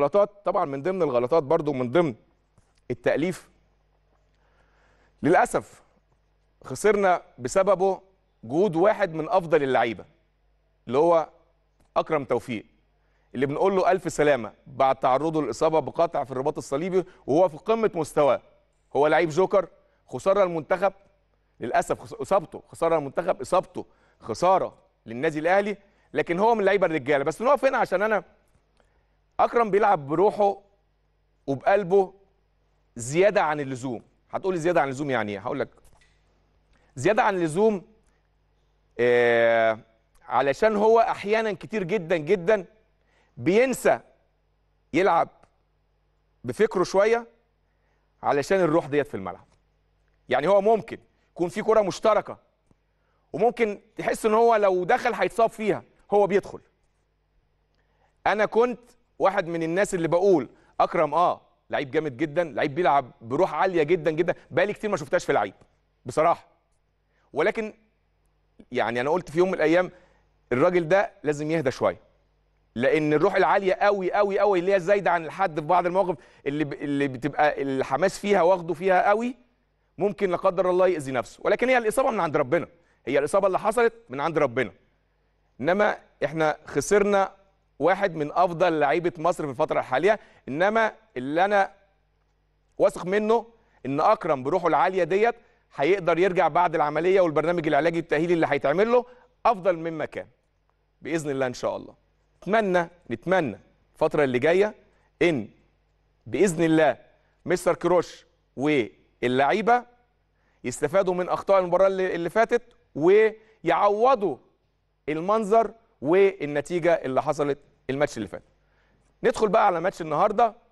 غلطات طبعا من ضمن الغلطات برضو من ضمن التأليف للأسف خسرنا بسببه جهود واحد من أفضل اللعيبة اللي هو أكرم توفيق اللي بنقول له ألف سلامة بعد تعرضه للإصابة بقطع في الرباط الصليبي وهو في قمة مستواه هو لعيب جوكر خسارة المنتخب للأسف إصابته خسارة المنتخب إصابته خسارة للنادي الأهلي لكن هو من لعيبة الرجالة بس نقف هنا عشان أنا اكرم بيلعب بروحه وبقلبه زياده عن اللزوم هتقولي زياده عن اللزوم يعني ايه هقول لك زياده عن اللزوم آه علشان هو احيانا كتير جدا جدا بينسى يلعب بفكره شويه علشان الروح ديت في الملعب يعني هو ممكن يكون في كره مشتركه وممكن تحس ان هو لو دخل هيتصاب فيها هو بيدخل انا كنت واحد من الناس اللي بقول اكرم اه لعيب جامد جدا لعيب بيلعب بروح عاليه جدا جدا بقالي كتير ما شفتهاش في لعيب بصراحه ولكن يعني انا قلت في يوم من الايام الراجل ده لازم يهدى شويه لان الروح العاليه قوي قوي قوي اللي هي زايده عن الحد في بعض المواقف اللي ب... اللي بتبقى الحماس فيها واخده فيها قوي ممكن لا قدر الله ياذي نفسه ولكن هي الاصابه من عند ربنا هي الاصابه اللي حصلت من عند ربنا انما احنا خسرنا واحد من افضل لعيبه مصر في الفتره الحاليه انما اللي انا واثق منه ان اكرم بروحه العاليه ديت هيقدر يرجع بعد العمليه والبرنامج العلاجي التاهيلي اللي هيتعمل له افضل مما كان باذن الله ان شاء الله نتمنى نتمنى الفتره اللي جايه ان باذن الله مستر كروش واللعيبه يستفادوا من اخطاء المباراه اللي فاتت ويعوضوا المنظر والنتيجه اللي حصلت الماتش اللي فات ندخل بقى على ماتش النهارده